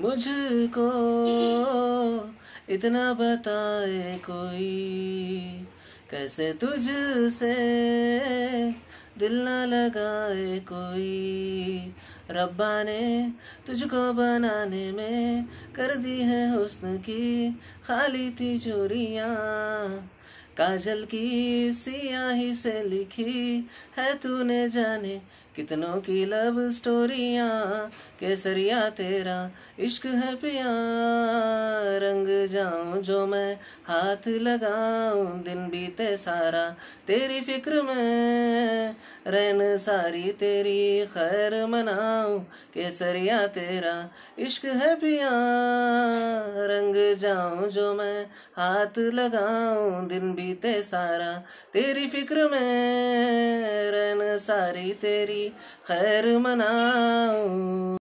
मुझको इतना बताए कोई कैसे तुझसे दिल न लगाए कोई रब्बा ने तुझको बनाने में कर दी है हुस्न की खाली तिजोरियाँ काजल की सियाही से लिखी है तूने जाने कितनों की लव स्टोरिया केसरिया तेरा इश्क है प्यार जाऊं जो मैं हाथ लगाऊं दिन बीते सारा तेरी फिक्र में रहन सारी तेरी खैर मनाऊं केसरिया तेरा इश्क है पिया रंग जाऊं जो मैं हाथ लगाऊं दिन बीते सारा तेरी फिक्र में रहन सारी तेरी खैर मनाऊं